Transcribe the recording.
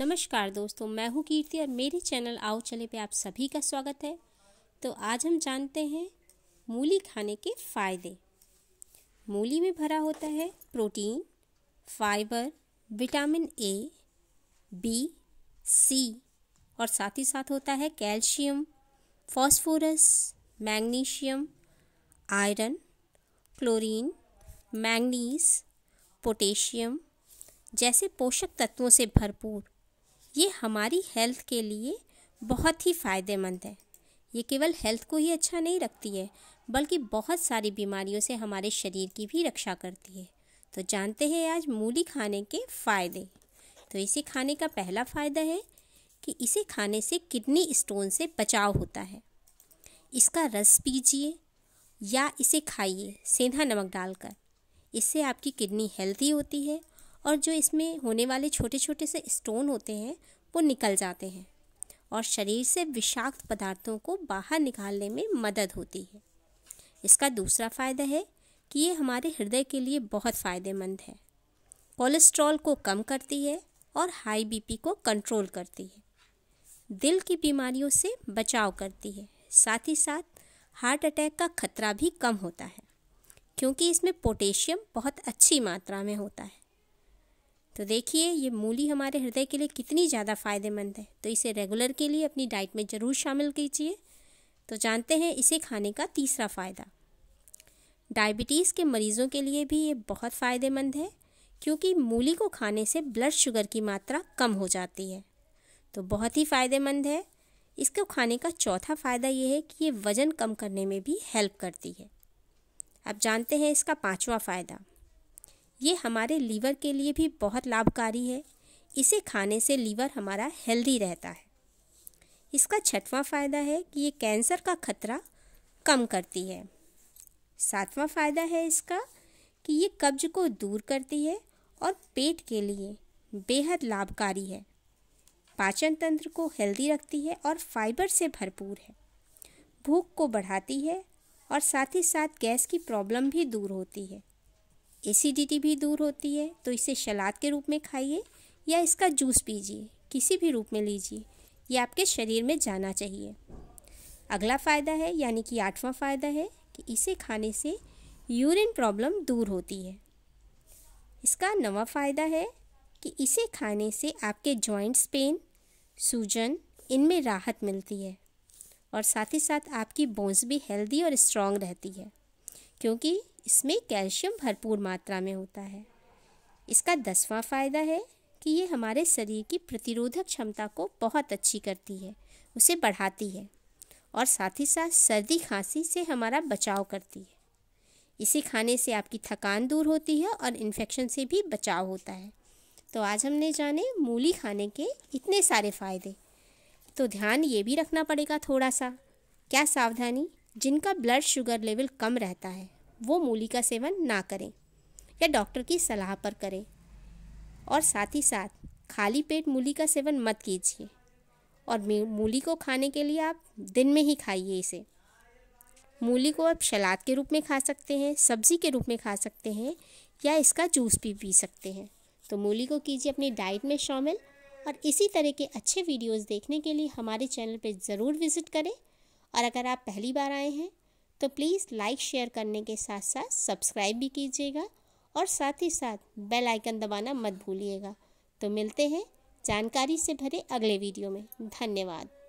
नमस्कार दोस्तों मैं हूं कीर्ति और मेरे चैनल आओ चले पे आप सभी का स्वागत है तो आज हम जानते हैं मूली खाने के फायदे मूली में भरा होता है protein fibre vitamin A B C और साथ ही साथ होता है calcium phosphorus magnesium iron chlorine manganese potassium जैसे पोषक तत्वों से भरपूर ये हमारी हेल्थ के लिए बहुत ही फ़ायदेमंद है ये केवल हेल्थ को ही अच्छा नहीं रखती है बल्कि बहुत सारी बीमारियों से हमारे शरीर की भी रक्षा करती है तो जानते हैं आज मूली खाने के फ़ायदे तो इसे खाने का पहला फ़ायदा है कि इसे खाने से किडनी स्टोन से बचाव होता है इसका रस पीजिए या इसे खाइए सेंधा नमक डालकर इससे आपकी किडनी हेल्दी होती है और जो इसमें होने वाले छोटे छोटे से स्टोन होते हैं वो निकल जाते हैं और शरीर से विषाक्त पदार्थों को बाहर निकालने में मदद होती है इसका दूसरा फ़ायदा है कि ये हमारे हृदय के लिए बहुत फ़ायदेमंद है कोलेस्ट्रॉल को कम करती है और हाई बीपी को कंट्रोल करती है दिल की बीमारियों से बचाव करती है साथ ही साथ हार्ट अटैक का खतरा भी कम होता है क्योंकि इसमें पोटेशियम बहुत अच्छी मात्रा में होता है तो देखिए ये मूली हमारे हृदय के लिए कितनी ज़्यादा फायदेमंद है तो इसे रेगुलर के लिए अपनी डाइट में ज़रूर शामिल कीजिए तो जानते हैं इसे खाने का तीसरा फ़ायदा डायबिटीज़ के मरीज़ों के लिए भी ये बहुत फ़ायदेमंद है क्योंकि मूली को खाने से ब्लड शुगर की मात्रा कम हो जाती है तो बहुत ही फ़ायदेमंद है इसको खाने का चौथा फ़ायदा ये है कि ये वज़न कम करने में भी हेल्प करती है अब जानते हैं इसका पाँचवा फ़ायदा ये हमारे लीवर के लिए भी बहुत लाभकारी है इसे खाने से लीवर हमारा हेल्दी रहता है इसका छठवां फ़ायदा है कि ये कैंसर का खतरा कम करती है सातवां फ़ायदा है इसका कि ये कब्ज को दूर करती है और पेट के लिए बेहद लाभकारी है पाचन तंत्र को हेल्दी रखती है और फाइबर से भरपूर है भूख को बढ़ाती है और साथ ही साथ गैस की प्रॉब्लम भी दूर होती है एसिडिटी भी दूर होती है तो इसे सलाद के रूप में खाइए या इसका जूस पीजिए किसी भी रूप में लीजिए ये आपके शरीर में जाना चाहिए अगला फ़ायदा है यानी कि आठवां फ़ायदा है कि इसे खाने से यूरिन प्रॉब्लम दूर होती है इसका नवा फ़ायदा है कि इसे खाने से आपके जॉइंट्स पेन सूजन इनमें राहत मिलती है और साथ ही साथ आपकी बोन्स भी हेल्दी और स्ट्रॉन्ग रहती है क्योंकि इसमें कैल्शियम भरपूर मात्रा में होता है इसका दसवां फ़ायदा है कि ये हमारे शरीर की प्रतिरोधक क्षमता को बहुत अच्छी करती है उसे बढ़ाती है और साथ ही साथ सर्दी खांसी से हमारा बचाव करती है इसे खाने से आपकी थकान दूर होती है और इन्फेक्शन से भी बचाव होता है तो आज हमने जाने मूली खाने के इतने सारे फ़ायदे तो ध्यान ये भी रखना पड़ेगा थोड़ा सा क्या सावधानी जिनका ब्लड शुगर लेवल कम रहता है वो मूली का सेवन ना करें या डॉक्टर की सलाह पर करें और साथ ही साथ खाली पेट मूली का सेवन मत कीजिए और मूली को खाने के लिए आप दिन में ही खाइए इसे मूली को आप सलाद के रूप में खा सकते हैं सब्ज़ी के रूप में खा सकते हैं या इसका जूस भी पी सकते हैं तो मूली को कीजिए अपनी डाइट में शामिल और इसी तरह के अच्छे वीडियोस देखने के लिए हमारे चैनल पर ज़रूर विज़िट करें और अगर आप पहली बार आए हैं तो प्लीज़ लाइक शेयर करने के साथ साथ सब्सक्राइब भी कीजिएगा और साथ ही साथ बेल आइकन दबाना मत भूलिएगा तो मिलते हैं जानकारी से भरे अगले वीडियो में धन्यवाद